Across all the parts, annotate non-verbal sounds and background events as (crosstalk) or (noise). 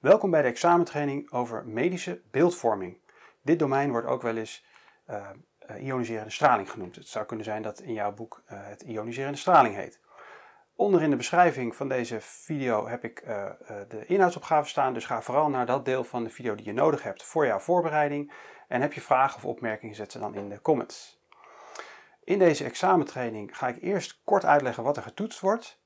Welkom bij de examentraining over medische beeldvorming. Dit domein wordt ook wel eens eh, eh, ioniserende straling genoemd. Het zou kunnen zijn dat in jouw boek eh, het ioniserende straling heet. Onder in de beschrijving van deze video heb ik de inhoudsopgave staan, dus ga vooral naar dat deel van de video die je nodig hebt voor jouw voorbereiding. En heb je vragen of opmerkingen, zet ze dan in de comments. In deze examentraining ga ik eerst kort uitleggen wat er getoetst wordt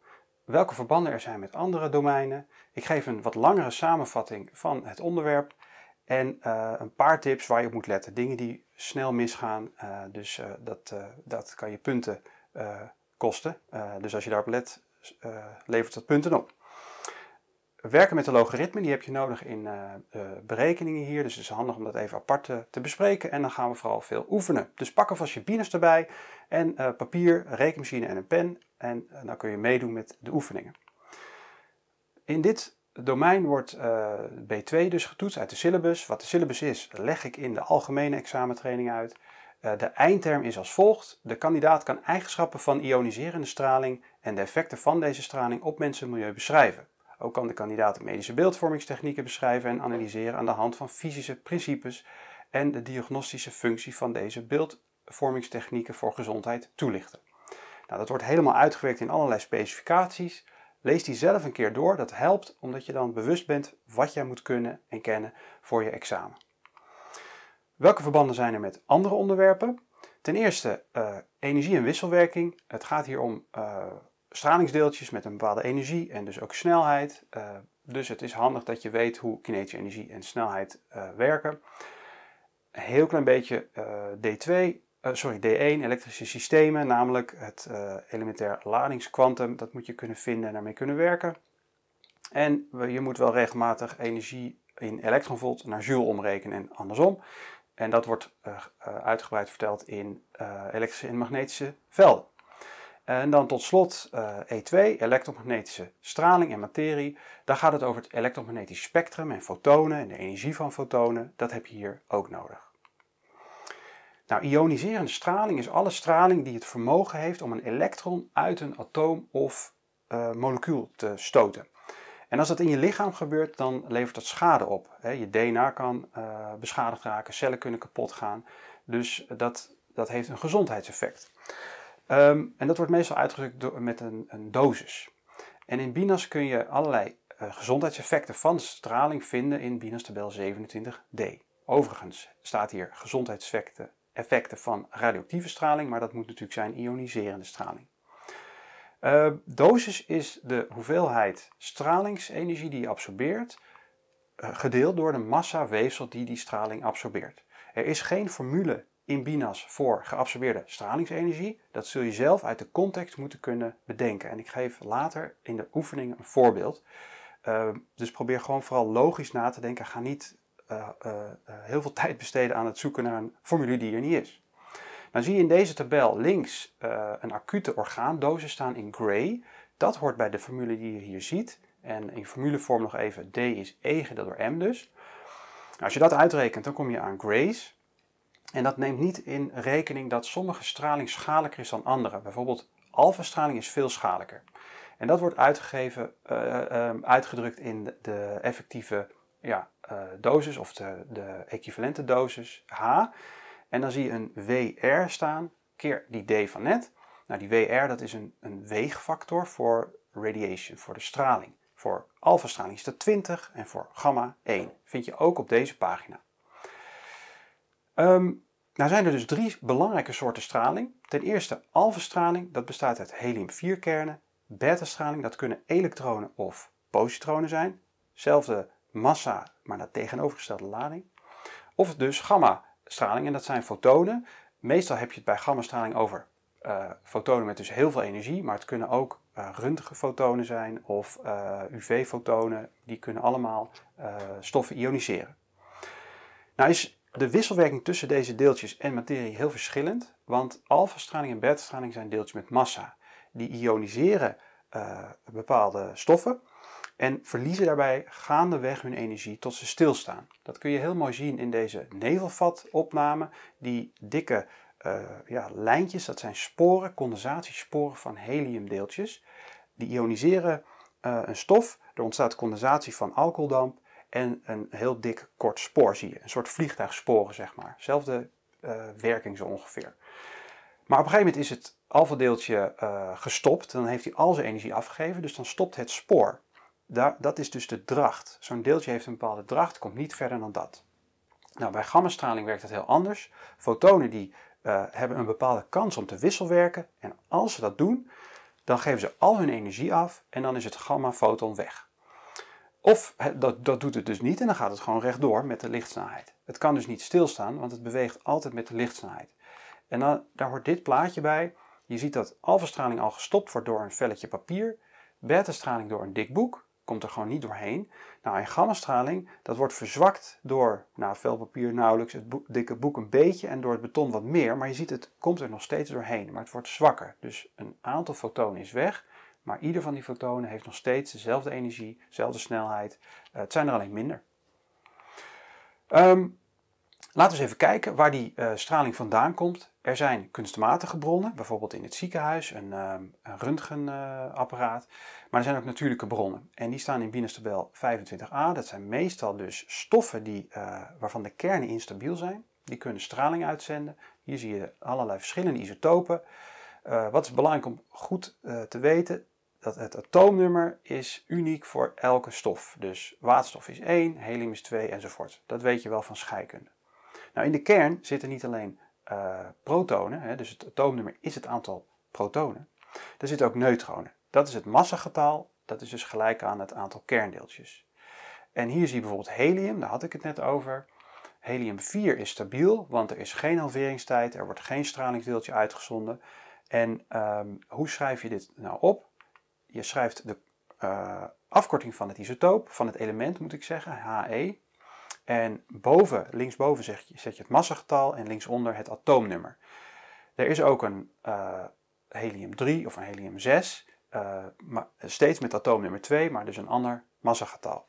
welke verbanden er zijn met andere domeinen. Ik geef een wat langere samenvatting van het onderwerp en eh, een paar tips waar je op moet letten. Dingen die snel misgaan, eh, dus eh, dat, dat kan je punten kosten. dus als je daarop let, levert dat punten op. We werken met de logaritme, die heb je nodig in eh, eh, berekeningen hier. Dus het is handig om dat even apart eh, te, bespreken. En dan gaan we vooral veel oefenen. Dus pak alvast je binus erbij en papier, rekenmachine en een pen. En dan kun je meedoen met de oefeningen. In dit domein wordt B2 dus getoetst uit de syllabus. Wat de syllabus is, leg ik in de algemene examentraining uit. De eindterm is als volgt. De kandidaat kan eigenschappen van ioniserende straling en de effecten van deze straling op mensen en milieu beschrijven. Ook kan de kandidaat medische beeldvormingstechnieken beschrijven en analyseren aan de hand van fysische principes en de diagnostische functie van deze beeldvormingstechnieken voor gezondheid toelichten. Nou, dat wordt helemaal uitgewerkt in allerlei specificaties. Lees die zelf een keer door, dat helpt omdat je dan bewust bent wat jij moet kunnen en kennen voor je examen. Welke verbanden zijn er met andere onderwerpen? Ten eerste eh, energie- en wisselwerking. Het gaat hier om eh, stralingsdeeltjes met een bepaalde energie en dus ook snelheid. Eh, dus het is handig dat je weet hoe kinetische energie en snelheid eh, werken. Een heel klein beetje eh, D2, sorry, D1, elektrische systemen, namelijk het elementair ladingskwantum. Dat moet je kunnen vinden en daarmee kunnen werken. En je moet wel regelmatig energie in elektronvolt naar joule omrekenen en andersom. En dat wordt uitgebreid verteld in elektrische en magnetische velden. En dan tot slot E2, eh, e elektromagnetische straling en materie. Daar gaat het over het elektromagnetisch spectrum en fotonen en de energie van fotonen. Dat heb je hier ook nodig. Nou, ioniserende straling is alle straling die het vermogen heeft om een elektron uit een atoom of eh, molecuul te stoten. En als dat in je lichaam gebeurt, dan levert dat schade op. Je DNA kan eh, beschadigd raken, cellen kunnen kapot gaan. Dus dat, dat heeft een gezondheidseffect. Ehm, en dat wordt meestal uitgedrukt met een, een, dosis. En in BINAS kun je allerlei eh, gezondheidseffecten van straling vinden in BINAS tabel 27d. Overigens staat hier gezondheidseffecten effecten van radioactieve straling, maar dat moet natuurlijk zijn ioniserende straling. Ehm, dosis is de hoeveelheid stralingsenergie die je absorbeert, eh, gedeeld door de massa weefsel die die straling absorbeert. Er is geen formule in BINAS voor geabsorbeerde stralingsenergie. Dat zul je zelf uit de context moeten kunnen bedenken. En ik geef later in de oefening een voorbeeld. Ehm, dus probeer gewoon vooral logisch na te denken. Ga niet eh, eh, heel veel (laughs) tijd besteden aan het zoeken naar een formule die er niet is. Dan nou zie je in deze tabel links eh, een acute orgaandosis staan in gray. Dat hoort bij de formule die je hier ziet. En in formulevorm nog even D is E gedeeld door M dus. Nou, als je dat uitrekent, dan kom je aan grays. En dat neemt niet in rekening dat sommige straling schadelijker is dan andere. Bijvoorbeeld alfa-straling is veel schadelijker. En dat wordt uitgegeven, eh, ehm, uitgedrukt in de, effectieve ja, eh, dosis of de, de, equivalente dosis H. En dan zie je een WR staan keer die D van net. Nou, die WR dat is een, een weegfactor voor radiation, voor de straling. Voor alfa-straling is dat 20 en voor gamma 1. Vind je ook op deze pagina. Um, nou zijn er dus drie belangrijke soorten straling. Ten eerste alfa-straling, dat bestaat uit helium-4 kernen. Beta-straling, dat kunnen elektronen of positronen zijn. Zelfde massa, maar naar tegenovergestelde lading. Of dus gamma-straling, en dat zijn fotonen. Meestal heb je het bij gamma-straling over eh, fotonen met dus heel veel energie, maar het kunnen ook uh, eh, rundige fotonen zijn of eh, UV-fotonen. Die kunnen allemaal stoffen ioniseren. Nou is de wisselwerking tussen deze deeltjes en materie heel verschillend, want alfastraling straling en beta-straling zijn deeltjes met massa. Die ioniseren eh, bepaalde stoffen en verliezen daarbij gaandeweg hun energie tot ze stilstaan. Dat kun je heel mooi zien in deze nevelvatopname. Die dikke eh, ja, lijntjes, dat zijn sporen, condensatiesporen van heliumdeeltjes. Die ioniseren eh, een stof, er ontstaat condensatie van alcoholdamp en een heel dik kort spoor zie je. Een soort vliegtuigsporen, zeg maar. Zelfde eh, werking zo ongeveer. Maar op een gegeven moment is het alfadeeltje eh, gestopt. Dan heeft hij al zijn energie afgegeven, dus dan stopt het spoor. Daar, dat is dus de dracht. Zo'n deeltje heeft een bepaalde dracht, komt niet verder dan dat. Nou, bij gammastraling werkt dat heel anders. Fotonen die eh, hebben een bepaalde kans om te wisselwerken. En als ze dat doen, dan geven ze al hun energie af en dan is het gamma-foton weg. Of dat, dat doet het dus niet en dan gaat het gewoon rechtdoor met de lichtsnelheid. Het kan dus niet stilstaan, want het beweegt altijd met de lichtsnelheid. En dan, daar hoort dit plaatje bij. Je ziet dat alfastraling al gestopt wordt door een velletje papier. Beta-straling door een dik boek. Komt er gewoon niet doorheen. Nou, en gammastraling dat wordt verzwakt door nou, vel papier nauwelijks, het dikke boek een beetje en door het beton wat meer. Maar je ziet, het komt er nog steeds doorheen, maar het wordt zwakker. Dus een aantal fotonen is weg. Maar ieder van die fotonen heeft nog steeds dezelfde energie, dezelfde snelheid. Eh, het zijn er alleen minder. Ehm, laten we eens even kijken waar die eh, straling vandaan komt. Er zijn kunstmatige bronnen, bijvoorbeeld in het ziekenhuis, een, ehm, een röntgenapparaat. maar er zijn ook natuurlijke bronnen. En die staan in Binas 25a. Dat zijn meestal dus stoffen die, eh, waarvan de kernen instabiel zijn. Die kunnen straling uitzenden. Hier zie je allerlei verschillende isotopen. wat is belangrijk om goed te weten? dat het atoomnummer is uniek voor elke stof. Dus waterstof is 1, helium is 2 enzovoort. Dat weet je wel van scheikunde. Nou, in de kern zitten niet alleen eh, protonen, hè, dus het atoomnummer is het aantal protonen. Daar zitten ook neutronen. Dat is het massagetal, dat is dus gelijk aan het aantal kerndeeltjes. En hier zie je bijvoorbeeld helium, daar had ik het net over. Helium 4 is stabiel, want er is geen halveringstijd, er wordt geen stralingsdeeltje uitgezonden. En ehm, hoe schrijf je dit nou op? je schrijft de eh, afkorting van het isotoop, van het element moet ik zeggen, He. En boven, linksboven zet je het massagetal en linksonder het atoomnummer. Er is ook een eh, helium-3 of een helium-6, eh, maar steeds met atoomnummer 2, maar dus een ander massagetal.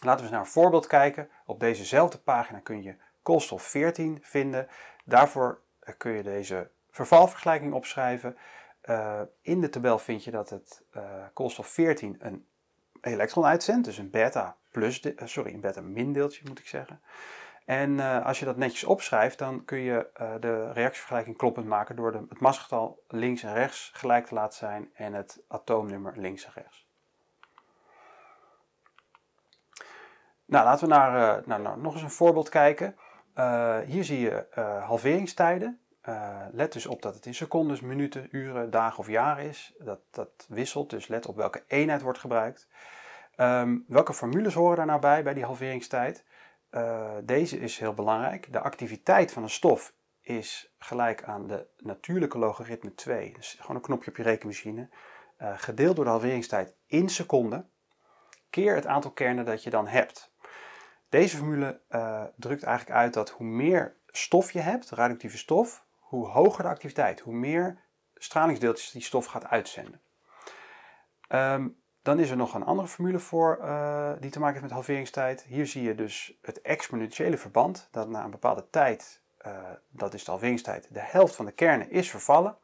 Laten we eens naar een voorbeeld kijken. Op dezezelfde pagina kun je koolstof 14 vinden. Daarvoor kun je deze vervalvergelijking opschrijven. Eh, in de tabel vind je dat het eh, koolstof 14 een elektron uitzendt, dus een beta plus, eh, sorry, een beta min deeltje moet ik zeggen. En als je dat netjes opschrijft, dan kun je de reactievergelijking kloppend maken door de, het massgetal links en rechts gelijk te laten zijn en het atoomnummer links en rechts. Nou, laten we naar, naar nou, nou, nog eens een voorbeeld kijken. hier zie je halveringstijden. Eh, let dus op dat het in secondes, minuten, uren, dagen of jaren is. Dat, dat wisselt, dus let op welke eenheid wordt gebruikt. Ehm, welke formules horen daar nou bij, bij die halveringstijd? Eh, deze is heel belangrijk. De activiteit van een stof is gelijk aan de natuurlijke logaritme 2. Dus gewoon een knopje op je rekenmachine. Eh, gedeeld door de halveringstijd in seconden. Keer het aantal kernen dat je dan hebt. Deze formule drukt eigenlijk uit dat hoe meer stof je hebt, radioactieve stof, hoe hoger de activiteit, hoe meer stralingsdeeltjes die stof gaat uitzenden. Ehm, dan is er nog een andere formule voor eh, die te maken heeft met halveringstijd. Hier zie je dus het exponentiële verband, dat na een bepaalde tijd, eh, dat is de halveringstijd, de helft van de kernen is vervallen.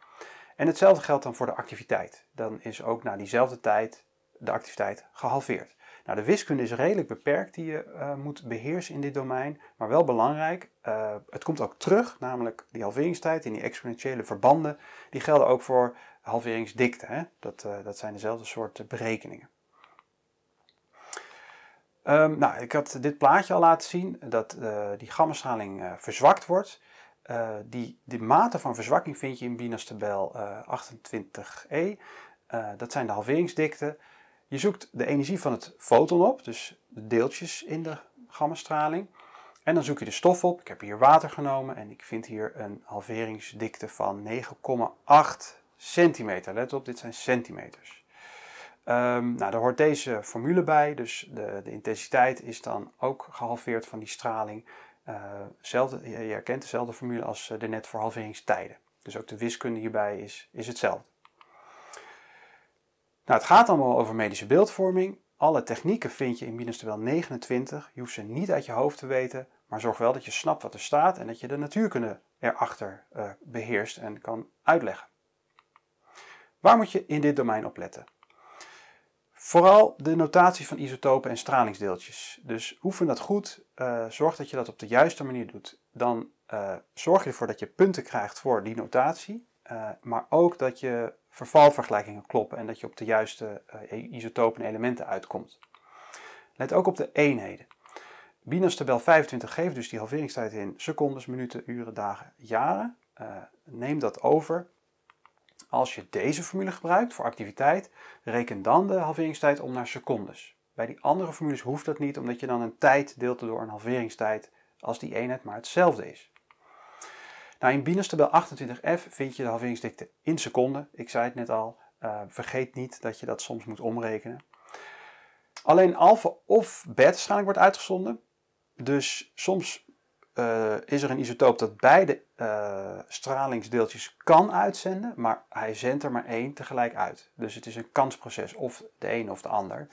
En hetzelfde geldt dan voor de activiteit. Dan is ook na diezelfde tijd de activiteit gehalveerd. Nou, de wiskunde is redelijk beperkt die je eh, moet beheersen in dit domein, maar wel belangrijk. Eh, het komt ook terug, namelijk die halveringstijd en die exponentiële verbanden, die gelden ook voor halveringsdikte. Hè? Dat, eh, dat zijn dezelfde soort berekeningen. Ehm, nou, ik had dit plaatje al laten zien, dat die gammastraling verzwakt wordt. die, de mate van verzwakking vind je in Binas tabel 28e. dat zijn de halveringsdikten. Je zoekt de energie van het foton op, dus de deeltjes in de gammastraling. En dan zoek je de stof op. Ik heb hier water genomen en ik vind hier een halveringsdikte van 9,8 centimeter. Let op, dit zijn centimeters. Ehm, nou, daar hoort deze formule bij, dus de, de, intensiteit is dan ook gehalveerd van die straling. Eh, je, herkent dezelfde formule als eh, de net voor halveringstijden. Dus ook de wiskunde hierbij is, is hetzelfde. Nou, het gaat allemaal over medische beeldvorming. Alle technieken vind je in wel 29. Je hoeft ze niet uit je hoofd te weten, maar zorg wel dat je snapt wat er staat en dat je de natuurkunde erachter eh, beheerst en kan uitleggen. Waar moet je in dit domein op letten? Vooral de notatie van isotopen en stralingsdeeltjes. Dus oefen dat goed, eh, zorg dat je dat op de juiste manier doet. Dan eh, zorg je ervoor dat je punten krijgt voor die notatie, maar ook dat je vervalvergelijkingen kloppen en dat je op de juiste eh, isotopen elementen uitkomt. Let ook op de eenheden. Binas tabel 25 geeft dus die halveringstijd in secondes, minuten, uren, dagen, jaren. Eh, neem dat over. Als je deze formule gebruikt voor activiteit, reken dan de halveringstijd om naar secondes. Bij die andere formules hoeft dat niet, omdat je dan een tijd deelt door een halveringstijd als die eenheid maar hetzelfde is. Nou, in Binance 28F vind je de halveringsdikte in seconden. Ik zei het net al, eh, vergeet niet dat je dat soms moet omrekenen. Alleen alpha of beta straling wordt uitgezonden. Dus soms eh, is er een isotoop dat beide eh, stralingsdeeltjes kan uitzenden, maar hij zendt er maar één tegelijk uit. Dus het is een kansproces, of de een of de ander.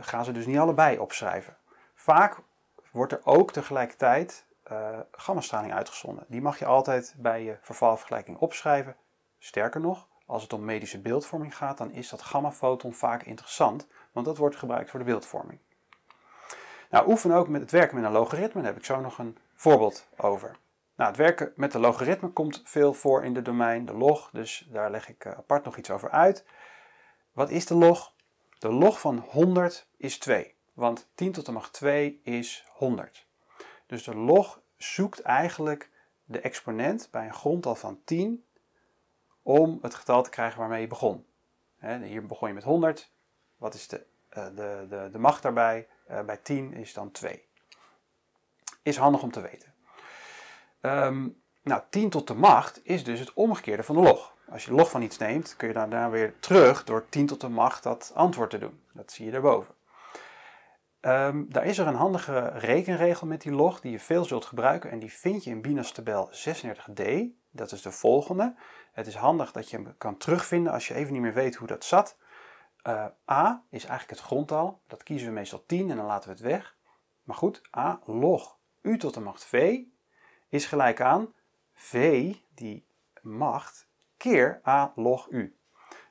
gaan ze dus niet allebei opschrijven. Vaak wordt er ook tegelijkertijd uh, gammastraling uitgezonden. Die mag je altijd bij je vervalvergelijking opschrijven. Sterker nog, als het om medische beeldvorming gaat, dan is dat gammafoton vaak interessant, want dat wordt gebruikt voor de beeldvorming. Nou, oefen ook met het werken met een logaritme, daar heb ik zo nog een voorbeeld over. Nou, het werken met de logaritme komt veel voor in de domein, de log, dus daar leg ik eh, apart nog iets over uit. Wat is de log? De log van 100 is 2, want 10 tot de macht 2 is 100. Dus de log zoekt eigenlijk de exponent bij een grondtal van 10 om het getal te krijgen waarmee je begon. hier begon je met 100. Wat is de, eh, de, de, de macht daarbij? Eh, bij 10 is dan 2. Is handig om te weten. Ehm, nou, 10 tot de macht is dus het omgekeerde van de log. Als je log van iets neemt, kun je daarna weer terug door 10 tot de macht dat antwoord te doen. Dat zie je daarboven. Ehm, daar is er een handige rekenregel met die log die je veel zult gebruiken en die vind je in Binas tabel 36d. Dat is de volgende. Het is handig dat je hem kan terugvinden als je even niet meer weet hoe dat zat. Eh, a is eigenlijk het grondtal. Dat kiezen we meestal 10 en dan laten we het weg. Maar goed, a log u tot de macht v is gelijk aan v, die macht, keer a log u.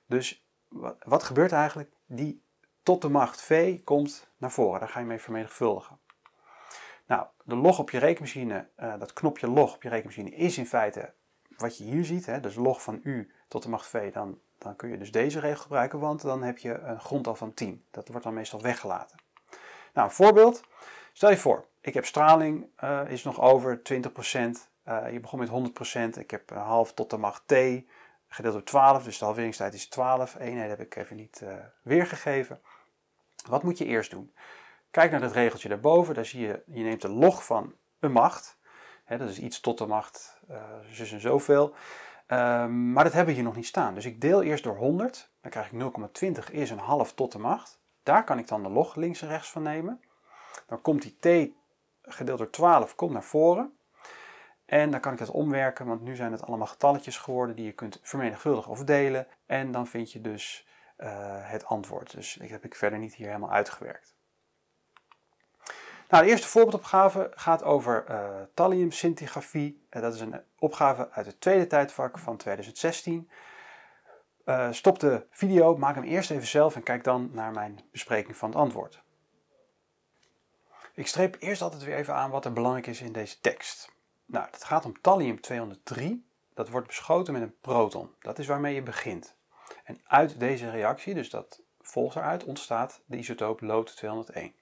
Dus wat, wat gebeurt eigenlijk? Die tot de macht v komt naar voren. Daar ga je mee vermenigvuldigen. Nou, de log op je rekenmachine, eh, dat knopje log op je rekenmachine is in feite wat je hier ziet. Hè? Dus log van u tot de macht v, dan, dan kun je dus deze regel gebruiken, want dan heb je een grondtal van 10. Dat wordt dan meestal weggelaten. Nou, een voorbeeld. Stel je voor, ik heb straling, uh, is nog over 20%. Uh, eh, je begon met 100%, ik heb half tot de macht t, gedeeld door 12, dus de halveringstijd is 12. Eenheid heb ik even niet weergegeven. Wat moet je eerst doen? Kijk naar dat regeltje daarboven. Daar zie je, je neemt de log van een macht. He, dat is iets tot de macht, uh, zus en zoveel. Ehm, maar dat hebben we hier nog niet staan. Dus ik deel eerst door 100. Dan krijg ik 0,20 is een half tot de macht. Daar kan ik dan de log links en rechts van nemen. Dan komt die t gedeeld door 12 komt naar voren. En dan kan ik dat omwerken, want nu zijn het allemaal getalletjes geworden die je kunt vermenigvuldigen of delen. En dan vind je dus eh, het antwoord. Dus dat heb ik verder niet hier helemaal uitgewerkt. Nou, de eerste voorbeeldopgave gaat over uh, scintigrafie. Eh, dat is een opgave uit het tweede tijdvak van 2016. Uh, stop de video, maak hem eerst even zelf en kijk dan naar mijn bespreking van het antwoord. Ik streep eerst altijd weer even aan wat er belangrijk is in deze tekst. Nou, het gaat om thallium 203. Dat wordt beschoten met een proton. Dat is waarmee je begint. En uit deze reactie, dus dat volgt eruit, ontstaat de isotoop lood 201.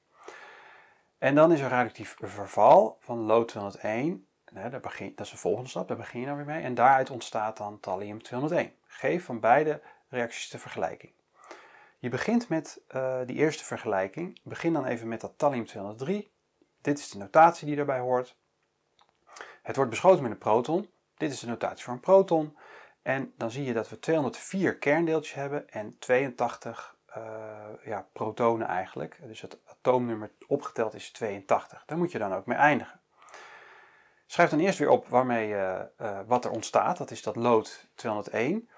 En dan is er radioactief verval van lood 201. dat, dat is de volgende stap, daar begin je dan weer mee. En daaruit ontstaat dan thallium 201. Geef van beide reacties de vergelijking. Je begint met eh, die eerste vergelijking. Begin dan even met dat thallium 203. Dit is de notatie die daarbij hoort. Het wordt beschoten met een proton. Dit is de notatie voor een proton. En dan zie je dat we 204 kerndeeltjes hebben en 82 eh, ja, protonen eigenlijk. Dus het atoomnummer opgeteld is 82. Daar moet je dan ook mee eindigen. Schrijf dan eerst weer op waarmee, eh, wat er ontstaat. Dat is dat lood 201.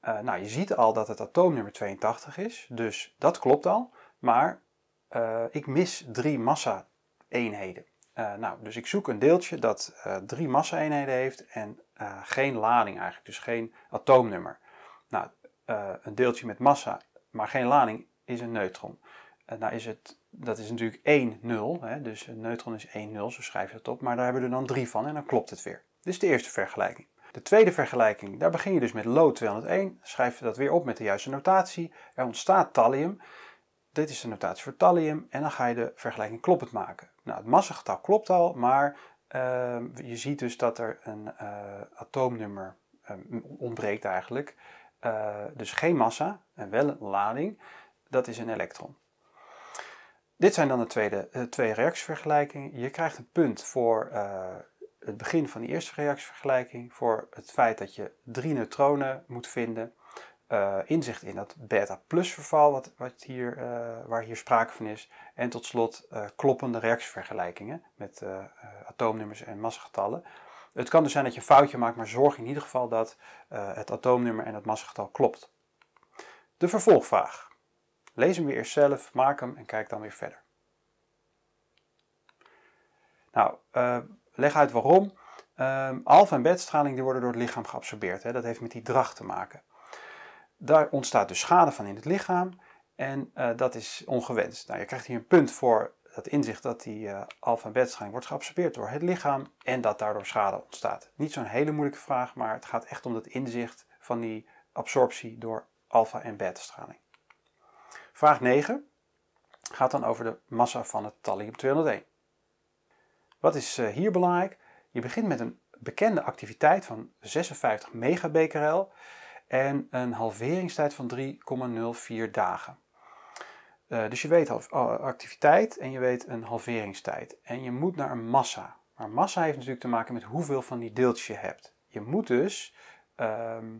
Eh, nou, je ziet al dat het atoomnummer 82 is. Dus dat klopt al. Maar ik mis drie massa-eenheden. nou, dus ik zoek een deeltje dat drie massa-eenheden heeft en eh, geen lading eigenlijk, dus geen atoomnummer. Nou, eh, een deeltje met massa, maar geen lading, is een neutron. Uh, nou is het, dat is natuurlijk 1 0. dus een neutron is 1 0, zo schrijf je dat op. Maar daar hebben we er dan drie van en dan klopt het weer. Dit is de eerste vergelijking. De tweede vergelijking, daar begin je dus met lood 201, schrijf je dat weer op met de juiste notatie. Er ontstaat thallium. Dit is de notatie voor thallium en dan ga je de vergelijking kloppend maken. Nou, het massagetal klopt al, maar Ehm, je ziet dus dat er een eh, atoomnummer ehm, ontbreekt eigenlijk. Eh, dus geen massa en wel een lading. Dat is een elektron. Dit zijn dan de tweede, eh, twee reactievergelijkingen. Je krijgt een punt voor het begin van de eerste reactievergelijking. Voor het feit dat je drie neutronen moet vinden. Eh, inzicht in dat beta-plus verval, wat, wat hier, eh, waar hier sprake van is. En tot slot eh, kloppende reactievergelijkingen met atoomnummers en massagetallen. Het kan dus zijn dat je een foutje maakt, maar zorg in ieder geval dat het atoomnummer en het massagetal klopt. De vervolgvraag. Lees hem weer eerst zelf, maak hem en kijk dan weer verder. Nou, leg uit waarom. Ehm, alpha en betstraling die worden door het lichaam geabsorbeerd. Hè. Dat heeft met die dracht te maken. Daar ontstaat dus schade van in het lichaam en eh, dat is ongewenst. Nou, je krijgt hier een punt voor dat inzicht dat die eh, en beta-straling wordt geabsorbeerd door het lichaam en dat daardoor schade ontstaat. Niet zo'n hele moeilijke vraag, maar het gaat echt om dat inzicht van die absorptie door alfa- en beta-straling. Vraag 9 gaat dan over de massa van het thallium 201. E. Wat is eh, hier belangrijk? Je begint met een bekende activiteit van 56 megabecquerel en een halveringstijd van 3,04 dagen. Eh, dus je weet eh, activiteit en je weet een halveringstijd. En je moet naar een massa. Maar massa heeft natuurlijk te maken met hoeveel van die deeltjes je hebt. Je moet dus ehm,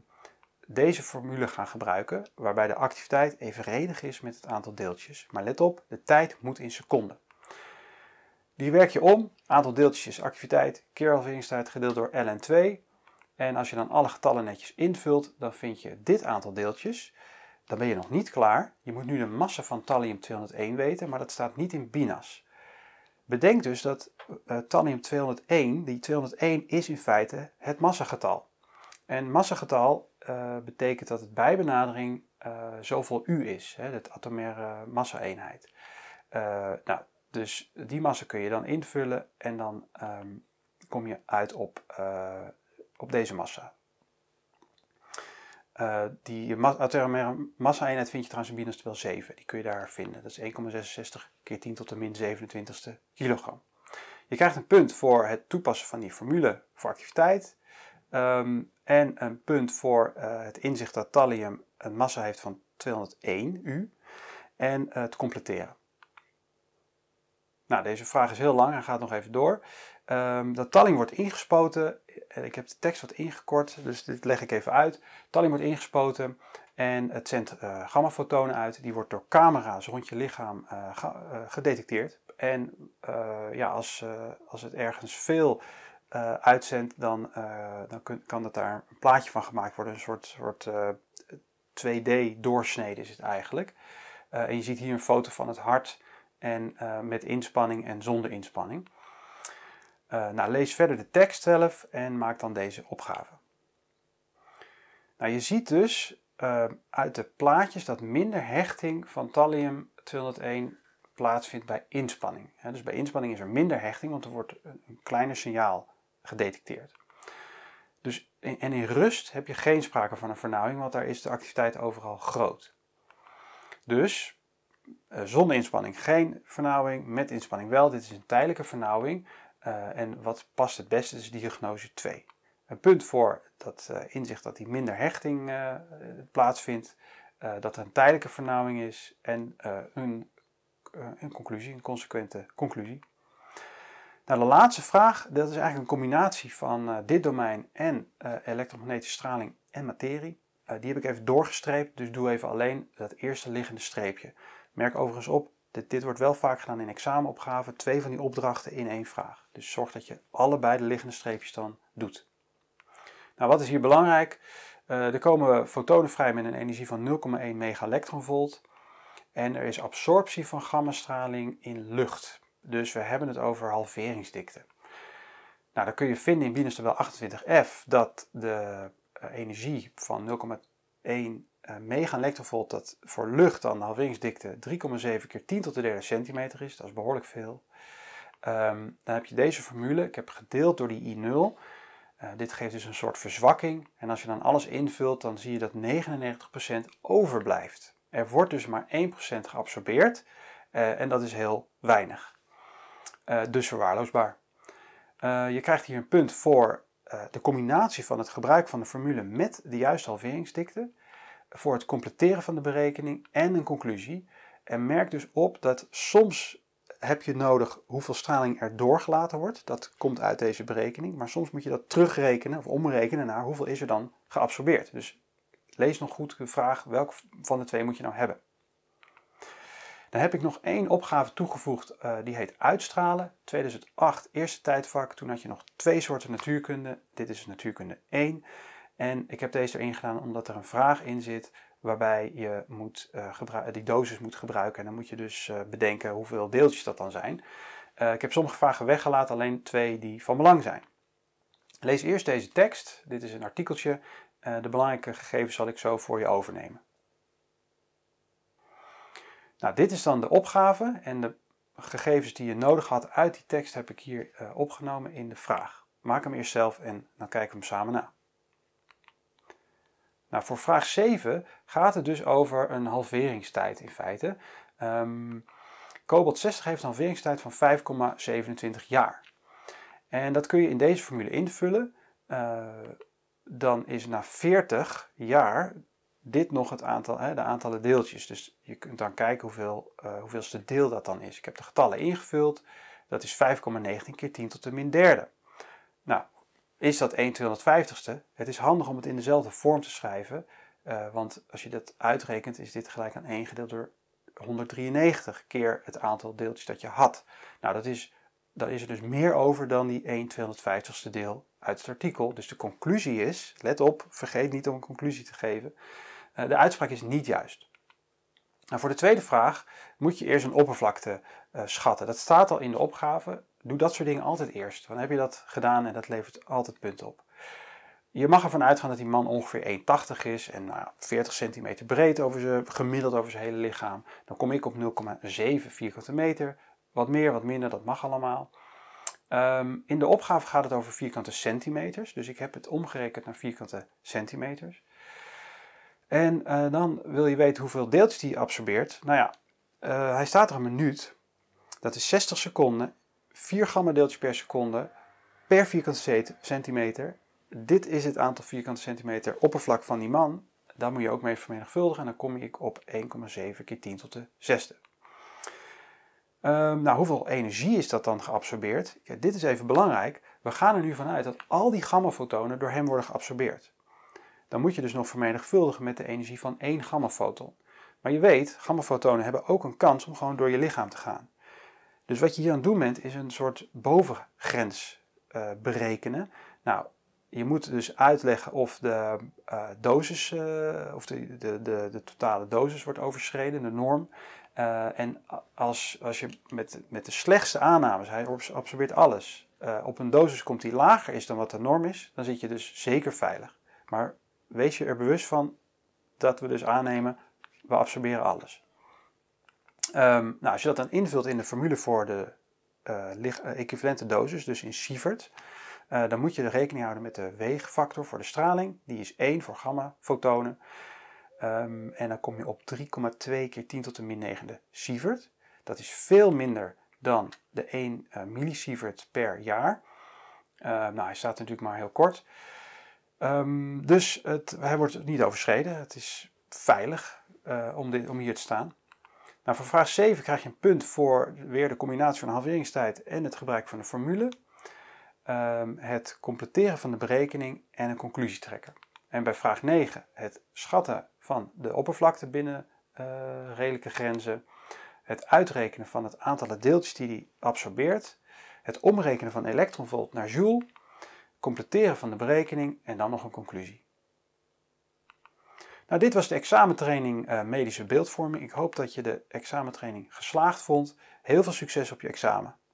deze formule gaan gebruiken, waarbij de activiteit evenredig is met het aantal deeltjes. Maar let op, de tijd moet in seconden. Die werk je om, aantal deeltjes activiteit, keer halveringstijd gedeeld door ln2. En als je dan alle getallen netjes invult, dan vind je dit aantal deeltjes. Dan ben je nog niet klaar. Je moet nu de massa van thallium 201 weten, maar dat staat niet in binas. Bedenk dus dat uh, thallium 201, die 201 is in feite het massagetal. En massagetal eh, betekent dat het bij benadering eh, zoveel u is, hè, het atomaire massa-eenheid. nou, dus die massa kun je dan invullen en dan ehm, kom je uit op op deze massa. Eh, die atomaire massa-eenheid vind je trouwens in Binance wel 7. Die kun je daar vinden. Dat is 1,66 keer 10 tot de min 27ste kilogram. Je krijgt een punt voor het toepassen van die formule voor activiteit. Ehm, en een punt voor eh, het inzicht dat thallium een massa heeft van 201 U. En eh, het completeren. Nou, deze vraag is heel lang en gaat nog even door. Um, dat talling wordt ingespoten en ik heb de tekst wat ingekort, dus dit leg ik even uit. Tally wordt ingespoten en het zendt eh, gammafotonen uit. Die wordt door camera's rond je lichaam eh, eh, gedetecteerd. En ja, als, als het ergens veel uitzendt, dan, dan kan dat daar een plaatje van gemaakt worden. Een soort, soort 2D-doorsnede is het eigenlijk. en je ziet hier een foto van het hart en met inspanning en zonder inspanning. Eh, nou, lees verder de tekst zelf en maak dan deze opgave. Nou, je ziet dus eh, uit de plaatjes dat minder hechting van thallium 201 plaatsvindt bij inspanning. dus bij inspanning is er minder hechting, want er wordt een kleiner signaal gedetecteerd. Dus, en in rust heb je geen sprake van een vernauwing, want daar is de activiteit overal groot. Dus eh, zonder inspanning geen vernauwing, met inspanning wel. Dit is een tijdelijke vernauwing, eh, en wat past het beste is diagnose 2. Een punt voor dat eh, inzicht dat die minder hechting eh, plaatsvindt, dat er een tijdelijke vernauwing is en een, een conclusie, een consequente conclusie. Nou, de laatste vraag, dat is eigenlijk een combinatie van dit domein en elektromagnetische straling en materie. die heb ik even doorgestreept, dus doe even alleen dat eerste liggende streepje. Merk overigens op, dit, wordt wel vaak gedaan in examenopgaven, twee van die opdrachten in één vraag. Dus zorg dat je allebei de liggende streepjes dan doet. Nou, wat is hier belangrijk? Eh, er komen fotonen vrij met een energie van 0,1 volt, En er is absorptie van gammastraling in lucht. Dus we hebben het over halveringsdikte. Nou, dan kun je vinden in binnenstebel 28f dat de eh, energie van 0,1 eh, mega elektrovolt dat voor lucht dan halveringsdikte 3,7 keer 10 tot de derde centimeter is. Dat is behoorlijk veel. Ehm, dan heb je deze formule. Ik heb gedeeld door die I0. Eh, dit geeft dus een soort verzwakking. En als je dan alles invult, dan zie je dat 99% overblijft. Er wordt dus maar 1% geabsorbeerd. Eh, en dat is heel weinig. dus verwaarloosbaar. je krijgt hier een punt voor de combinatie van het gebruik van de formule met de juiste halveringsdikte voor het completeren van de berekening en een conclusie. En merk dus op dat soms heb je nodig hoeveel straling er doorgelaten wordt. Dat komt uit deze berekening. Maar soms moet je dat terugrekenen of omrekenen naar hoeveel is er dan geabsorbeerd. Dus lees nog goed de vraag welke van de twee moet je nou hebben. Dan heb ik nog één opgave toegevoegd, eh, die heet uitstralen. 2008, eerste tijdvak. Toen had je nog twee soorten natuurkunde. Dit is dus natuurkunde 1. En ik heb deze erin gedaan omdat er een vraag in zit waarbij je moet, eh, die dosis moet gebruiken. En dan moet je dus eh, bedenken hoeveel deeltjes dat dan zijn. Eh, ik heb sommige vragen weggelaten, alleen twee die van belang zijn. Lees eerst deze tekst. Dit is een artikeltje. de belangrijke gegevens zal ik zo voor je overnemen. Nou, dit is dan de opgave en de gegevens die je nodig had uit die tekst heb ik hier opgenomen in de vraag. Maak hem eerst zelf en dan kijken we hem samen na. Nou, voor vraag 7 gaat het dus over een halveringstijd in feite. Um, ehm, kobalt 60 heeft een halveringstijd van 5,27 jaar. En dat kun je in deze formule invullen. Eh, dan is na 40 jaar dit nog het aantal, hè, de aantallen deeltjes. Dus je kunt dan kijken hoeveel, eh, hoeveelste deel dat dan is. Ik heb de getallen ingevuld. Dat is 5,19 keer 10 tot de min derde. Nou, is dat 1250 ste Het is handig om het in dezelfde vorm te schrijven, uh, want als je dat uitrekent is dit gelijk aan 1 gedeeld door 193 keer het aantal deeltjes dat je had. Nou, dat is, dan is er dus meer over dan die 1250 ste deel uit het artikel. Dus de conclusie is, let op, vergeet niet om een conclusie te geven, eh, de uitspraak is niet juist. Nou, voor de tweede vraag moet je eerst een oppervlakte eh, schatten. Dat staat al in de opgave. Doe dat soort dingen altijd eerst. Dan heb je dat gedaan en dat levert altijd punten op. Je mag ervan uitgaan dat die man ongeveer 1,80 is en nou, 40 centimeter breed over zijn, gemiddeld over zijn hele lichaam. Dan kom ik op 0,7 vierkante meter. Wat meer, wat minder, dat mag allemaal. Ehm, in de opgave gaat het over vierkante centimeters. Dus ik heb het omgerekend naar vierkante centimeters. En eh, dan wil je weten hoeveel deeltjes die absorbeert. Nou ja, eh, hij staat er een minuut. Dat is 60 seconden 4 gamma deeltjes per seconde per vierkante centimeter. Dit is het aantal vierkante centimeter oppervlak van die man. Daar moet je ook mee vermenigvuldigen en dan kom ik op 1,7 keer 10 tot de zesde. Ehm, nou, hoeveel energie is dat dan geabsorbeerd? Ja, dit is even belangrijk. We gaan er nu vanuit dat al die gammafotonen door hem worden geabsorbeerd. Dan moet je dus nog vermenigvuldigen met de energie van één gammafoton. Maar je weet, gammafotonen hebben ook een kans om gewoon door je lichaam te gaan. Dus wat je hier aan het doen bent, is een soort bovengrens eh, berekenen. Nou, je moet dus uitleggen of de eh, dosis, eh, of de, de, de, de, totale dosis wordt overschreden, de norm. en als, als je met, met de slechtste aannames, hij absorbeert alles, op een dosis komt die lager is dan wat de norm is, dan zit je dus zeker veilig. Maar wees je er bewust van dat we dus aannemen, we absorberen alles. Ehm, nou, als je dat dan invult in de formule voor de uh, equivalente dosis, dus in Sievert, eh, dan moet je er rekening houden met de weegfactor voor de straling. Die is 1 voor gamma-fotonen. Ehm, en dan kom je op 3,2 keer 10 tot de min 9 sievert. Dat is veel minder dan de 1 millisievert per jaar. Ehm, nou, hij staat natuurlijk maar heel kort. dus het, hij wordt niet overschreden. Het is veilig om, dit, om hier te staan. Nou, voor vraag 7 krijg je een punt voor weer de combinatie van de halveringstijd en het gebruik van de formule. Ehm, het completeren van de berekening en een conclusie trekken. En bij vraag 9 het schatten van de oppervlakte binnen eh, redelijke grenzen. Het uitrekenen van het aantal deeltjes die die absorbeert. Het omrekenen van elektronvolt naar joule. Completeren van de berekening en dan nog een conclusie. Nou, dit was de examentraining eh, medische beeldvorming. Ik hoop dat je de examentraining geslaagd vond. Heel veel succes op je examen.